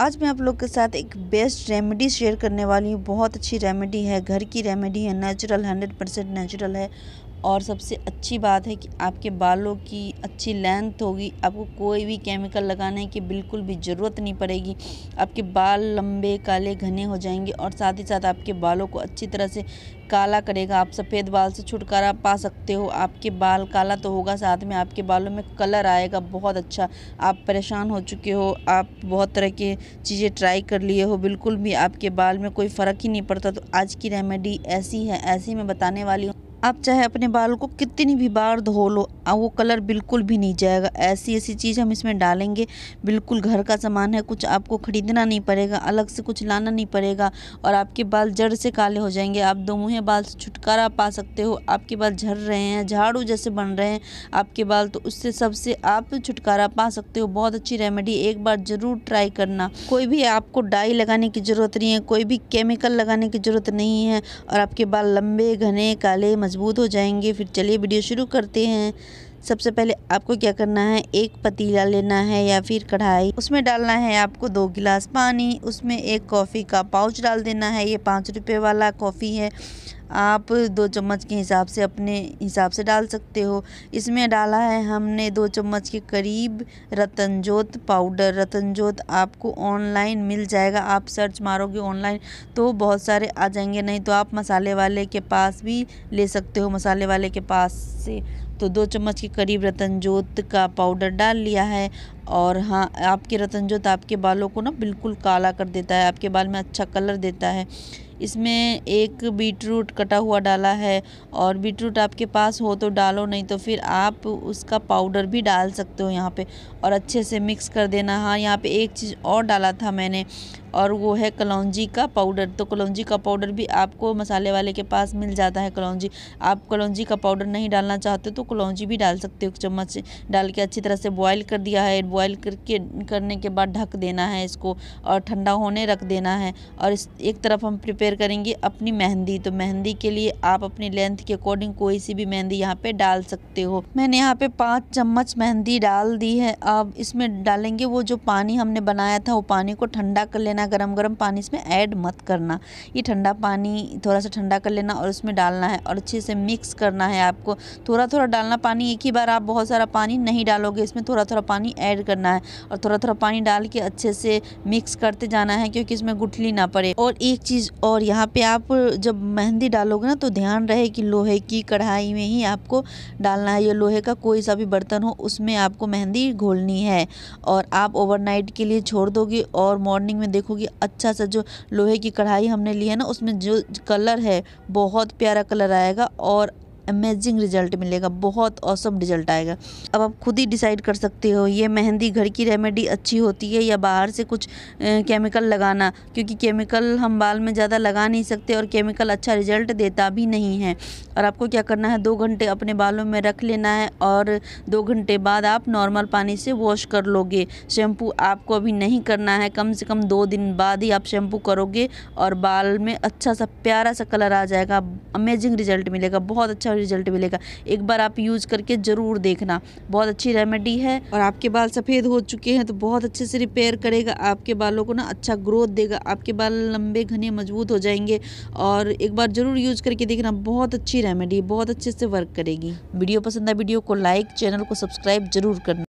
आज मैं आप लोग के साथ एक बेस्ट रेमेडी शेयर करने वाली हूँ बहुत अच्छी रेमेडी है घर की रेमेडी है नेचुरल हंड्रेड परसेंट नेचुरल है और सबसे अच्छी बात है कि आपके बालों की अच्छी लेंथ होगी आपको कोई भी केमिकल लगाने की बिल्कुल भी ज़रूरत नहीं पड़ेगी आपके बाल लंबे काले घने हो जाएंगे और साथ ही साथ आपके बालों को अच्छी तरह से काला करेगा आप सफ़ेद बाल से छुटकारा पा सकते हो आपके बाल काला तो होगा साथ में आपके बालों में कलर आएगा बहुत अच्छा आप परेशान हो चुके हो आप बहुत तरह के चीज़ें ट्राई कर लिए हो बिल्कुल भी आपके बाल में कोई फ़र्क ही नहीं पड़ता तो आज की रेमेडी ऐसी है ऐसी मैं बताने वाली हूँ आप चाहे अपने बाल को कितनी भी बार धो लो वो कलर बिल्कुल भी नहीं जाएगा ऐसी ऐसी चीज़ हम इसमें डालेंगे बिल्कुल घर का सामान है कुछ आपको ख़रीदना नहीं पड़ेगा अलग से कुछ लाना नहीं पड़ेगा और आपके बाल जड़ से काले हो जाएंगे आप दो मुँह बाल से छुटकारा पा सकते हो आपके बाल झड़ रहे हैं झाड़ू जैसे बन रहे हैं आपके बाल तो उससे सबसे आप छुटकारा पा सकते हो बहुत अच्छी रेमेडी एक बार ज़रूर ट्राई करना कोई भी आपको डाई लगाने की ज़रूरत नहीं है कोई भी केमिकल लगाने की ज़रूरत नहीं है और आपके बाल लंबे घने काले मज़बूत हो जाएंगे फिर चलिए वीडियो शुरू करते हैं सबसे पहले आपको क्या करना है एक पतीला लेना है या फिर कढ़ाई उसमें डालना है आपको दो गिलास पानी उसमें एक कॉफ़ी का पाउच डाल देना है ये पाँच रुपये वाला कॉफ़ी है आप दो चम्मच के हिसाब से अपने हिसाब से डाल सकते हो इसमें डाला है हमने दो चम्मच के करीब रतनजोत पाउडर रतनजोत आपको ऑनलाइन मिल जाएगा आप सर्च मारोगे ऑनलाइन तो बहुत सारे आ जाएंगे नहीं तो आप मसाले वाले के पास भी ले सकते हो मसाले वाले के पास से तो दो चम्मच के करीब रतनजोत का पाउडर डाल लिया है और हाँ आपके रतनजोत आपके बालों को ना बिल्कुल काला कर देता है आपके बाल में अच्छा कलर देता है इसमें एक बीटरूट कटा हुआ डाला है और बीटरूट आपके पास हो तो डालो नहीं तो फिर आप उसका पाउडर भी डाल सकते हो यहाँ पे और अच्छे से मिक्स कर देना हाँ यहाँ पे एक चीज़ और डाला था मैंने और वो है कलौंजी का पाउडर तो कलौंजी का पाउडर भी आपको मसाले वाले के पास मिल जाता है कलौंजी आप कलौंजी का पाउडर नहीं डालना चाहते तो कलौंजी भी डाल सकते हो चम्मच डाल के अच्छी तरह से बॉयल कर दिया है बॉयल करके करने के बाद ढक देना है इसको और ठंडा होने रख देना है और इस एक तरफ हम प्रिपेयर करेंगे अपनी मेहंदी तो मेहंदी के लिए आप अपनी लेंथ के अकॉर्डिंग कोई सी भी मेहंदी यहाँ पर डाल सकते हो मैंने यहाँ पर पाँच चम्मच मेहंदी डाल दी है अब इसमें डालेंगे वो जो पानी हमने बनाया था वो पानी को ठंडा कर लेना लेना है गर्म गर्म पानी इसमें ऐड मत करना ये ठंडा पानी थोड़ा सा ठंडा कर लेना और उसमें डालना है और अच्छे से मिक्स करना है आपको थोड़ा थोड़ा डालना पानी एक ही बार आप बहुत सारा पानी नहीं डालोगे इसमें थोड़ा थोड़ा पानी ऐड करना है और थोड़ा थोड़ा पानी डाल के अच्छे से मिक्स करते जाना है क्योंकि इसमें गुठली ना पड़े और एक चीज़ और यहाँ पर आप जब मेहंदी डालोगे ना तो ध्यान रहे कि लोहे की कढ़ाई में ही आपको डालना है या लोहे का कोई सा भी बर्तन हो उसमें आपको मेहंदी घोलनी है और आप ओवरनाइट के लिए छोड़ दोगे और मॉर्निंग में देखो देखोगे अच्छा सा जो लोहे की कढ़ाई हमने ली है ना उसमें जो कलर है बहुत प्यारा कलर आएगा और अमेजिंग रिजल्ट मिलेगा बहुत औसम रिजल्ट आएगा अब आप खुद ही डिसाइड कर सकते हो ये मेहंदी घर की रेमेडी अच्छी होती है या बाहर से कुछ केमिकल लगाना क्योंकि केमिकल हम बाल में ज़्यादा लगा नहीं सकते और केमिकल अच्छा रिजल्ट देता भी नहीं है और आपको क्या करना है दो घंटे अपने बालों में रख लेना है और दो घंटे बाद आप नॉर्मल पानी से वॉश कर लोगे शैम्पू आपको अभी नहीं करना है कम से कम दो दिन बाद ही आप शैम्पू करोगे और बाल में अच्छा सा प्यारा सा कलर आ जाएगा अमेजिंग रिजल्ट मिलेगा बहुत अच्छा रिजल्ट मिलेगा एक बार आप यूज करके ज़रूर देखना बहुत अच्छी रेमेडी है और आपके बाल सफ़ेद हो चुके हैं तो बहुत अच्छे से रिपेयर करेगा आपके बालों को ना अच्छा ग्रोथ देगा आपके बाल लंबे घने मजबूत हो जाएंगे और एक बार ज़रूर यूज करके देखना बहुत अच्छी रेमेडी बहुत अच्छे से वर्क करेगी वीडियो पसंद आए वीडियो को लाइक चैनल को सब्सक्राइब जरूर करना